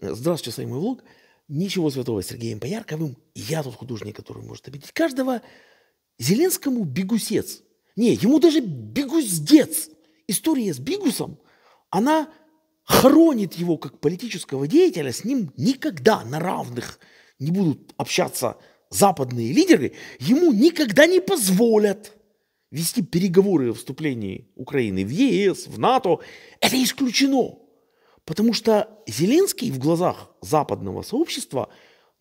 Э, здравствуйте, с вами мой влог. Ничего святого с Сергеем Поярковым. Я тут художник, который может обидеть каждого. Зеленскому бегусец. Не, ему даже бегуздец. История с бегусом, она хоронит его как политического деятеля. С ним никогда на равных не будут общаться западные лидеры. Ему никогда не позволят вести переговоры о вступлении Украины в ЕС, в НАТО. Это исключено. Потому что Зеленский в глазах западного сообщества,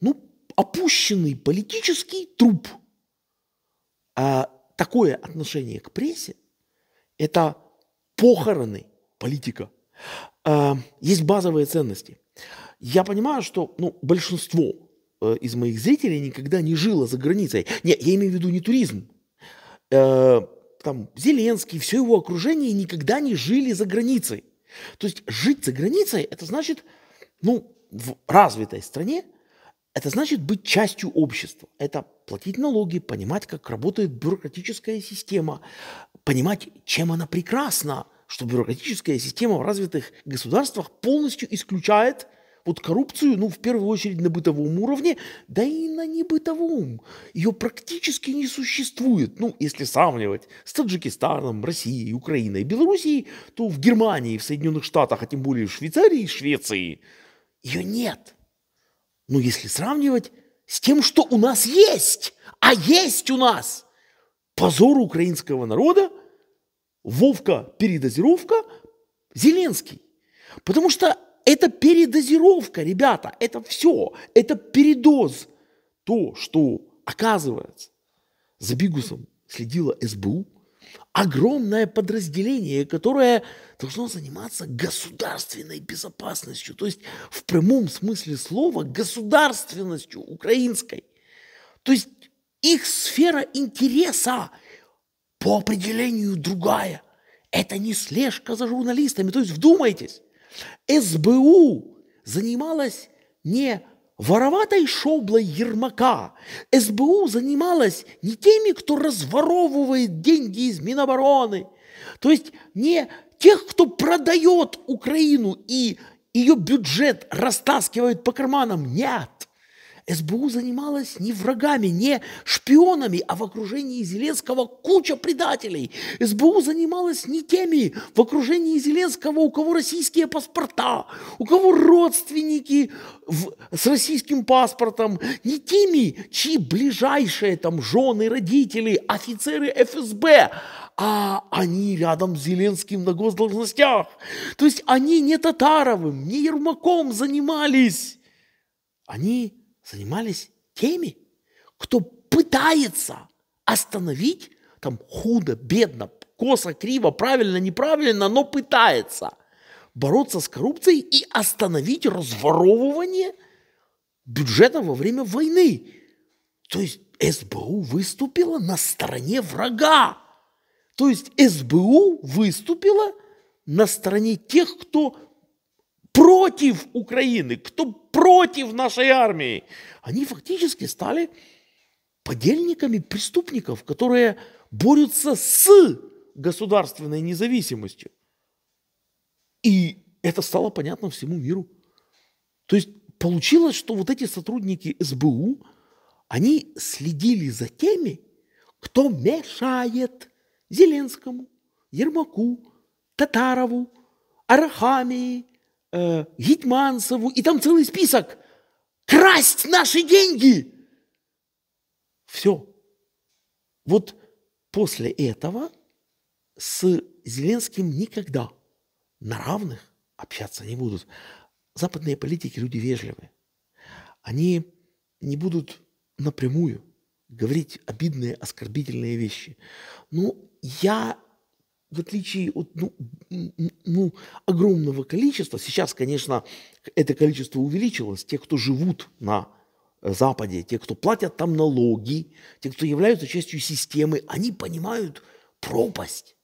ну, опущенный политический труп. А такое отношение к прессе – это похороны политика. А, есть базовые ценности. Я понимаю, что ну, большинство э, из моих зрителей никогда не жило за границей. Нет, я имею в виду не туризм. Э, там Зеленский, все его окружение никогда не жили за границей. То есть жить за границей, это значит, ну, в развитой стране, это значит быть частью общества. Это платить налоги, понимать, как работает бюрократическая система, понимать, чем она прекрасна, что бюрократическая система в развитых государствах полностью исключает – вот коррупцию, ну, в первую очередь на бытовом уровне, да и на небытовом. Ее практически не существует. Ну, если сравнивать с Таджикистаном, Россией, Украиной, Белоруссией, то в Германии, в Соединенных Штатах, а тем более в Швейцарии и Швеции ее нет. Но если сравнивать с тем, что у нас есть, а есть у нас позор украинского народа, Вовка, передозировка, Зеленский. Потому что это передозировка, ребята, это все, это передоз. То, что оказывается, за Бигусом следила СБУ, огромное подразделение, которое должно заниматься государственной безопасностью, то есть в прямом смысле слова государственностью украинской. То есть их сфера интереса по определению другая. Это не слежка за журналистами. То есть вдумайтесь, СБУ занималась не вороватой шоблой Ермака. СБУ занималась не теми, кто разворовывает деньги из Минобороны, то есть не тех, кто продает Украину и ее бюджет растаскивает по карманам. Нет. СБУ занималась не врагами, не шпионами, а в окружении Зеленского куча предателей. СБУ занималась не теми в окружении Зеленского, у кого российские паспорта, у кого родственники в, с российским паспортом, не теми, чьи ближайшие там жены, родители, офицеры ФСБ, а они рядом с Зеленским на госдолжностях. То есть они не Татаровым, не Ермаком занимались. Они занимались теми, кто пытается остановить там худо, бедно, косо, криво, правильно, неправильно, но пытается бороться с коррупцией и остановить разворовывание бюджета во время войны. То есть СБУ выступила на стороне врага. То есть СБУ выступила на стороне тех, кто против Украины, кто против нашей армии, они фактически стали подельниками преступников, которые борются с государственной независимостью. И это стало понятно всему миру. То есть получилось, что вот эти сотрудники СБУ, они следили за теми, кто мешает Зеленскому, Ермаку, Татарову, Арахамии – э, Гетманцеву, и там целый список. Красть наши деньги! Все. Вот после этого с Зеленским никогда на равных общаться не будут. Западные политики люди вежливые. Они не будут напрямую говорить обидные, оскорбительные вещи. Ну, я в отличие от ну, ну, огромного количества, сейчас, конечно, это количество увеличилось, те, кто живут на э, Западе, те, кто платят там налоги, те, кто являются частью системы, они понимают пропасть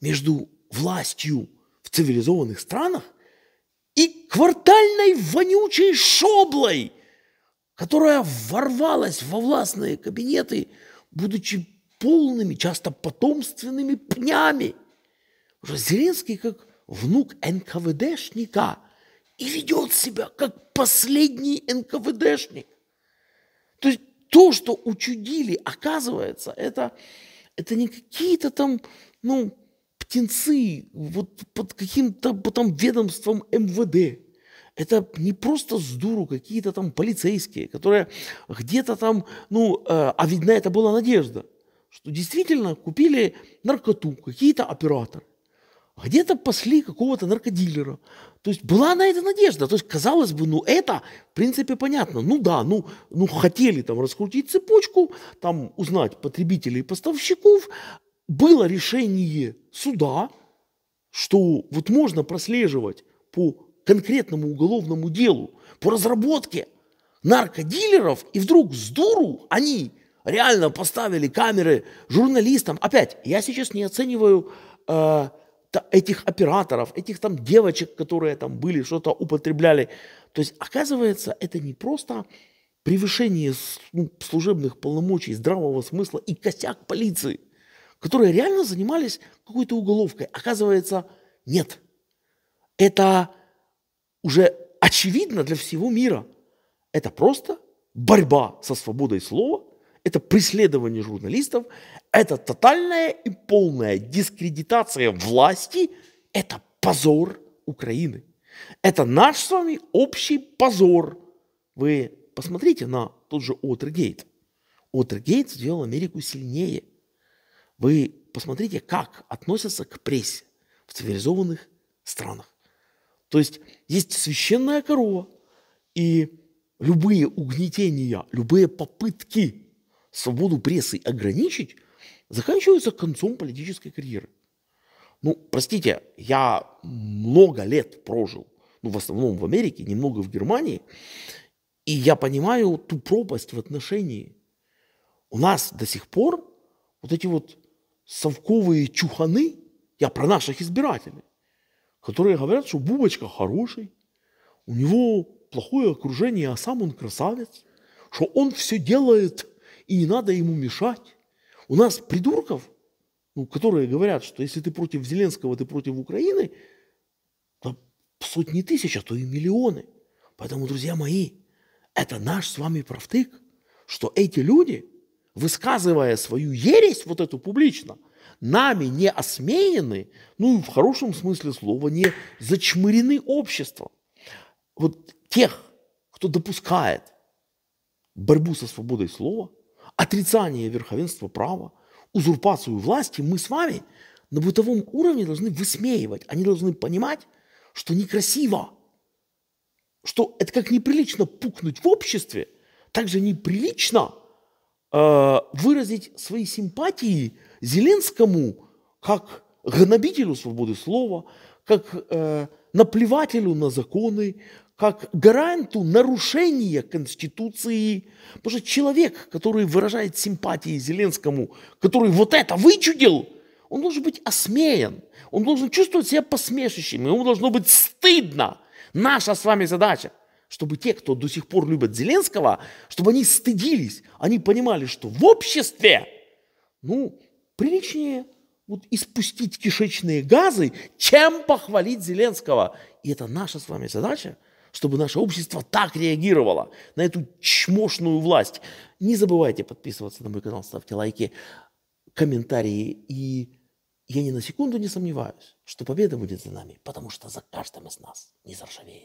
между властью в цивилизованных странах и квартальной вонючей шоблой, которая ворвалась во властные кабинеты, будучи полными, часто потомственными пнями. Уже Зеленский как внук НКВДшника и ведет себя как последний НКВДшник. То есть то, что учудили, оказывается, это, это не какие-то там, ну, птенцы вот под каким-то потом ведомством МВД. Это не просто с дуру какие-то там полицейские, которые где-то там, ну, э, а видно, это была надежда что действительно купили наркоту какие-то операторы, где-то пошли какого-то наркодилера. То есть была на это надежда. То есть, казалось бы, ну это, в принципе, понятно. Ну да, ну, ну хотели там раскрутить цепочку, там узнать потребителей и поставщиков. Было решение суда, что вот можно прослеживать по конкретному уголовному делу, по разработке наркодилеров, и вдруг с дуру они реально поставили камеры журналистам. Опять, я сейчас не оцениваю э, этих операторов, этих там девочек, которые там были, что-то употребляли. То есть, оказывается, это не просто превышение ну, служебных полномочий, здравого смысла и косяк полиции, которые реально занимались какой-то уголовкой. Оказывается, нет. Это уже очевидно для всего мира. Это просто борьба со свободой слова – это преследование журналистов, это тотальная и полная дискредитация власти, это позор Украины. Это наш с вами общий позор. Вы посмотрите на тот же Уотергейт. Уотергейт сделал Америку сильнее. Вы посмотрите, как относятся к прессе в цивилизованных странах. То есть есть священная корова, и любые угнетения, любые попытки свободу прессы ограничить, заканчивается концом политической карьеры. Ну, простите, я много лет прожил, ну, в основном в Америке, немного в Германии, и я понимаю ту пропасть в отношении. У нас до сих пор вот эти вот совковые чуханы, я про наших избирателей, которые говорят, что Бубочка хороший, у него плохое окружение, а сам он красавец, что он все делает – и не надо ему мешать. У нас придурков, ну, которые говорят, что если ты против Зеленского, ты против Украины, то сотни тысяч, а то и миллионы. Поэтому, друзья мои, это наш с вами правтык, что эти люди, высказывая свою ересь вот эту публично, нами не осмеяны, ну и в хорошем смысле слова не зачмырены обществом. Вот тех, кто допускает борьбу со свободой слова – отрицание верховенства права, узурпацию власти мы с вами на бытовом уровне должны высмеивать. Они должны понимать, что некрасиво, что это как неприлично пукнуть в обществе, так же неприлично э, выразить свои симпатии Зеленскому как гнобителю свободы слова, как э, наплевателю на законы, как гаранту нарушения Конституции. Потому что человек, который выражает симпатии Зеленскому, который вот это вычудил, он должен быть осмеян, он должен чувствовать себя посмешищем, ему должно быть стыдно. Наша с вами задача, чтобы те, кто до сих пор любят Зеленского, чтобы они стыдились, они понимали, что в обществе, ну, приличнее вот испустить кишечные газы, чем похвалить Зеленского. И это наша с вами задача – чтобы наше общество так реагировало на эту чмошную власть. Не забывайте подписываться на мой канал, ставьте лайки, комментарии. И я ни на секунду не сомневаюсь, что победа будет за нами, потому что за каждым из нас не заржавеет